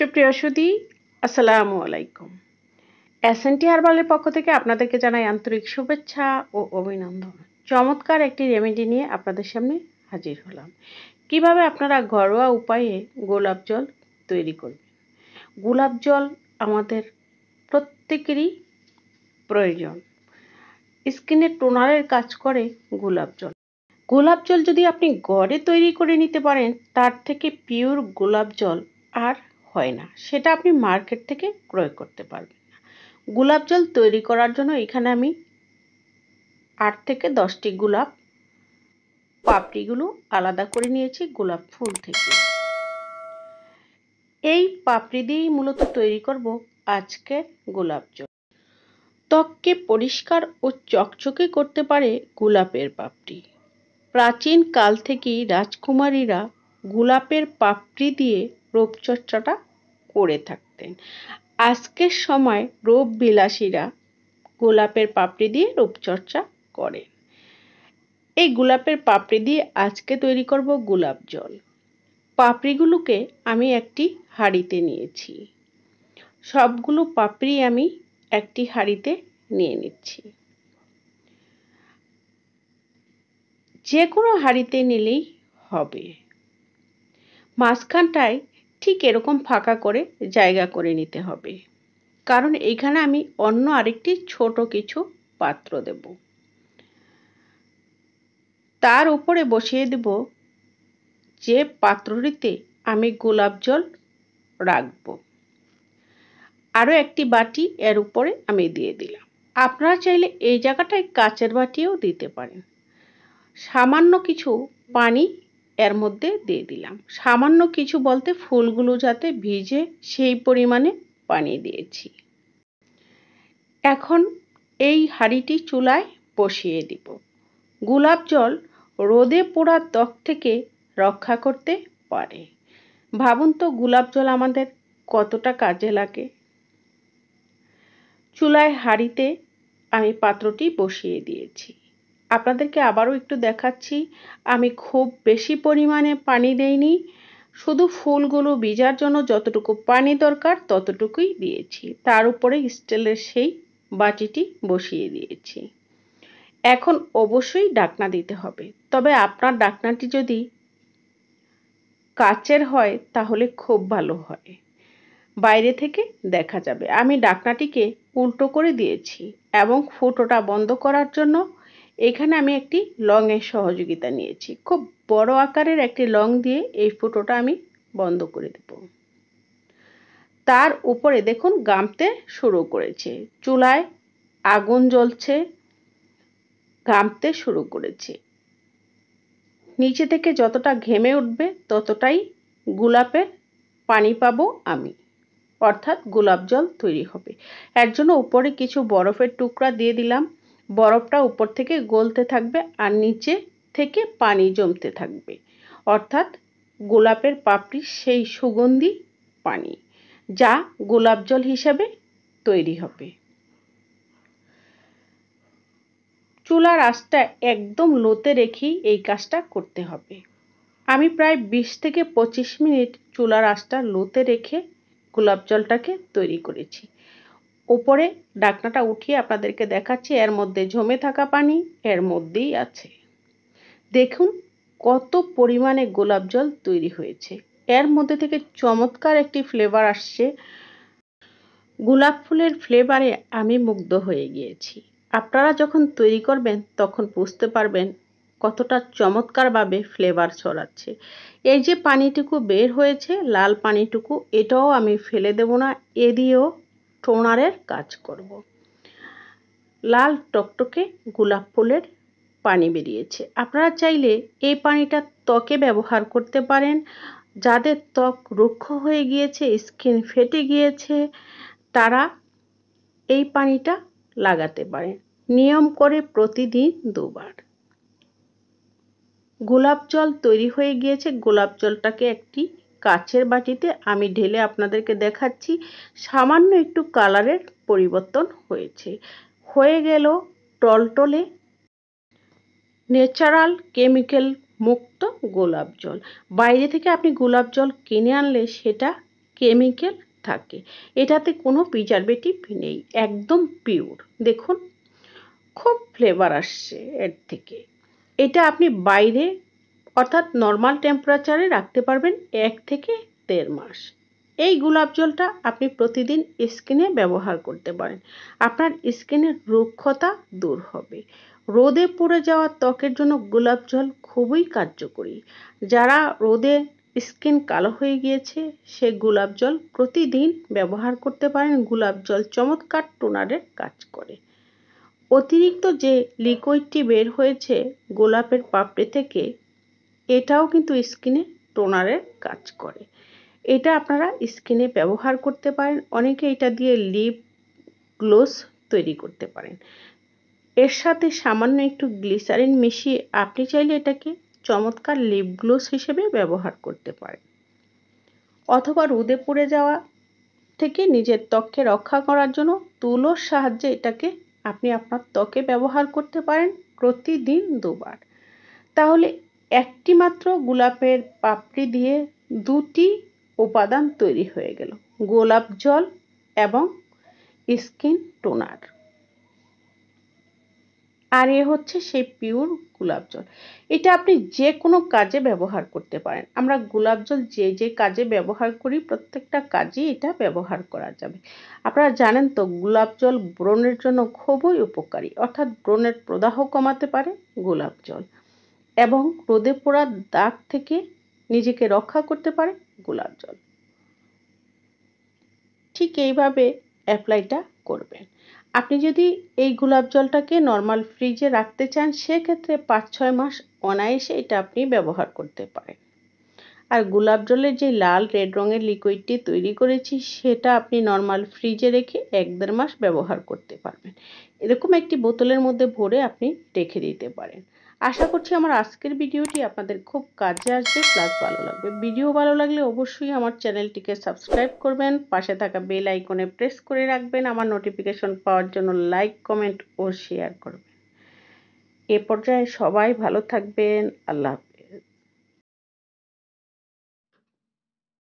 সুপ্রিয় সুদী আসসালামু আলাইকুম অ্যাসেন্টি হার্বালের পক্ষ থেকে আপনাদেরকে জানাই আন্তরিক শুভেচ্ছা ও অভিনন্দন চমৎকার একটি রেমেডি নিয়ে আপনাদের সামনে হাজির হলাম কিভাবে আপনারা ঘরোয়া উপায়ে গোলাপ জল তৈরি করবেন গোলাপ জল আমাদের প্রত্যেকেরই প্রয়োজন স্কিনে টোনারের কাজ করে গোলাপ জল গোলাপ জল যদি আপনি গড়ে তৈরি করে নিতে পারেন তার থেকে পিওর গোলাপ জল আর হয় না সেটা আপনি মার্কেট থেকে ক্রয় করতে পারবেন না গোলাপ জল তৈরি করার জন্য এখানে আমি আট থেকে দশটি গোলাপ পাপড়িগুলো আলাদা করে নিয়েছি গোলাপ ফুল থেকে এই পাপড়ি দিয়েই মূলত তৈরি করব আজকে গোলাপ জল ত্বককে পরিষ্কার ও চকচকে করতে পারে গোলাপের পাপড়ি প্রাচীন কাল থেকেই রাজকুমারীরা গোলাপের পাপড়ি দিয়ে রূপচর্চাটা করে থাকতেন আজকের সময় রূপ বিলাসীরা গোলাপের পাপড়ি দিয়ে রূপচর্চা করেন এই গোলাপের পাপড়ি দিয়ে আজকে তৈরি করব গোলাপ জল পাপড়িগুলোকে আমি একটি হাঁড়িতে নিয়েছি সবগুলো পাপড়ি আমি একটি হাঁড়িতে নিয়ে নিচ্ছি যে কোনো হাঁড়িতে নিলেই হবে মাঝখানটায় ঠিক এরকম ফাঁকা করে জায়গা করে নিতে হবে কারণ এখানে আমি অন্য আরেকটি ছোট কিছু পাত্র দেব তার উপরে বসিয়ে দেব যে পাত্রটিতে আমি গোলাপ জল রাখব আরও একটি বাটি এর উপরে আমি দিয়ে দিলাম আপনারা চাইলে এই জায়গাটায় কাচের বাটিও দিতে পারেন সামান্য কিছু পানি এর মধ্যে দিয়ে দিলাম সামান্য কিছু বলতে ফুলগুলো যাতে ভিজে সেই পরিমাণে পানি দিয়েছি এখন এই হাঁড়িটি চুলায় বসিয়ে দিব গোলাপ জল রোদে পোড়া ত্বক থেকে রক্ষা করতে পারে ভাবুন তো গোলাপ জল আমাদের কতটা কাজে লাগে চুলায় হাঁড়িতে আমি পাত্রটি বসিয়ে দিয়েছি আপনাদেরকে আবারও একটু দেখাচ্ছি আমি খুব বেশি পরিমাণে পানি দেইনি শুধু ফুলগুলো ভিজার জন্য যতটুকু পানি দরকার ততটুকুই দিয়েছি তার উপরে স্টিলের সেই বাটিটি বসিয়ে দিয়েছি এখন অবশ্যই ডাকনা দিতে হবে তবে আপনার ডাকনাটি যদি কাচের হয় তাহলে খুব ভালো হয় বাইরে থেকে দেখা যাবে আমি ডাকনাটিকে উল্টো করে দিয়েছি এবং ফুটোটা বন্ধ করার জন্য এখানে আমি একটি লংয়ের সহযোগিতা নিয়েছি খুব বড় আকারের একটি লং দিয়ে এই ফুটোটা আমি বন্ধ করে দেব তার উপরে দেখুন গামতে শুরু করেছে চুলায় আগুন জ্বলছে গামতে শুরু করেছে নিচে থেকে যতটা ঘেমে উঠবে ততটাই গোলাপের পানি পাবো আমি অর্থাৎ গোলাপ জল তৈরি হবে এর জন্য উপরে কিছু বরফের টুকরা দিয়ে দিলাম বরফটা উপর থেকে গলতে থাকবে আর নিচে থেকে পানি জমতে থাকবে অর্থাৎ গোলাপের পাপড়ি সেই সুগন্ধি পানি যা গোলাপ জল হিসাবে তৈরি হবে চুলার আঁচটা একদম লোতে রেখেই এই কাজটা করতে হবে আমি প্রায় বিশ থেকে পঁচিশ মিনিট চুলার আঁচটা লোতে রেখে গোলাপ জলটাকে তৈরি করেছি ওপরে ডাকনাটা উঠিয়ে আপনাদেরকে দেখাচ্ছি এর মধ্যে জমে থাকা পানি এর মধ্যেই আছে দেখুন কত পরিমাণে গোলাপ জল তৈরি হয়েছে এর মধ্যে থেকে চমৎকার একটি ফ্লেভার আসছে গোলাপ ফুলের ফ্লেভারে আমি মুগ্ধ হয়ে গিয়েছি আপনারা যখন তৈরি করবেন তখন বুঝতে পারবেন কতটা চমৎকারভাবে ফ্লেভার ছড়াচ্ছে এই যে পানিটুকু বের হয়েছে লাল পানিটুকু এটাও আমি ফেলে দেব না এ দিয়েও টোনারের কাজ করব। লাল টকটকে গোলাপ ফুলের পানি বেরিয়েছে আপনারা চাইলে এই পানিটা ত্বকে ব্যবহার করতে পারেন যাদের ত্বক রুক্ষ হয়ে গিয়েছে স্কিন ফেটে গিয়েছে তারা এই পানিটা লাগাতে পারেন নিয়ম করে প্রতিদিন দুবার গোলাপ জল তৈরি হয়ে গিয়েছে গোলাপ জলটাকে একটি কাচের বাটিতে আমি ঢেলে আপনাদেরকে দেখাচ্ছি সামান্য একটু কালারের পরিবর্তন হয়েছে হয়ে গেল টলটলে ন্যাচারাল কেমিক্যাল মুক্ত গোলাপ জল বাইরে থেকে আপনি গোলাপ জল কিনে আনলে সেটা কেমিক্যাল থাকে এটাতে কোনো প্রিজারভেটিভ নেই একদম পিওর দেখুন খুব ফ্লেভার আসছে এর থেকে এটা আপনি বাইরে অর্থাৎ নর্মাল টেম্পারেচারে রাখতে পারবেন এক থেকে দেড় মাস এই গোলাপ জলটা আপনি প্রতিদিন স্কিনে ব্যবহার করতে পারেন আপনার স্কিনের রুক্ষতা দূর হবে রোদে পড়ে যাওয়া ত্বকের জন্য গোলাপ জল খুবই কার্যকরী যারা রোদে স্কিন কালো হয়ে গিয়েছে সে গোলাপ জল প্রতিদিন ব্যবহার করতে পারেন গোলাপ জল চমৎকার টোনারের কাজ করে অতিরিক্ত যে লিকুইডটি বের হয়েছে গোলাপের পাপড়ি থেকে এটাও কিন্তু স্কিনে টোনারের কাজ করে এটা আপনারা স্কিনে ব্যবহার করতে পারেন অনেকে এটা দিয়ে লিপ গ্লোস তৈরি করতে পারেন এর সাথে সামান্য একটু গ্লিসারিন মিশিয়ে আপনি চাইলে এটাকে চমৎকার লিপ গ্লোস হিসেবে ব্যবহার করতে পারেন অথবা রোদে পড়ে যাওয়া থেকে নিজের ত্বককে রক্ষা করার জন্য তুলোর সাহায্যে এটাকে আপনি আপনার ত্বকে ব্যবহার করতে পারেন প্রতিদিন দুবার তাহলে একটি মাত্র গোলাপের পাপড়ি দিয়ে দুটি উপাদান তৈরি হয়ে গেল গোলাপ জল এবং স্কিন টোনার আর এ হচ্ছে সেই পিওর গোলাপ জল এটা আপনি যে কোনো কাজে ব্যবহার করতে পারেন আমরা গোলাপ জল যে যে কাজে ব্যবহার করি প্রত্যেকটা কাজেই এটা ব্যবহার করা যাবে আপনারা জানেন তো গোলাপ জল ব্রণের জন্য খুবই উপকারী অর্থাৎ ব্রণের প্রদাহ কমাতে পারে গোলাপ জল এবং রোদে পোড়া দাগ থেকে নিজেকে রক্ষা করতে পারে গোলাপ জল ঠিক এইভাবে অ্যাপ্লাইটা করবেন আপনি যদি এই গোলাপ জলটাকে নর্মাল ফ্রিজে রাখতে চান সেক্ষেত্রে পাঁচ ছয় মাস অনায়াসে এটা আপনি ব্যবহার করতে পারেন আর গোলাপ জলের যে লাল রেড রঙের লিকুইডটি তৈরি করেছি সেটা আপনি নর্মাল ফ্রিজে রেখে এক দেড় মাস ব্যবহার করতে পারবেন এরকম একটি বোতলের মধ্যে ভরে আপনি রেখে দিতে পারেন আশা করছি আমার আজকের ভিডিওটি আপনাদের খুব কাজে আসবে প্লাস ভালো লাগবে ভিডিও ভালো লাগলে অবশ্যই আমার চ্যানেলটিকে সাবস্ক্রাইব করবেন পাশে থাকা বেল আইকনে প্রেস করে রাখবেন আমার নোটিফিকেশন পাওয়ার জন্য লাইক কমেন্ট ও শেয়ার করবেন এ পর্যায়ে সবাই ভালো থাকবেন আল্লাহ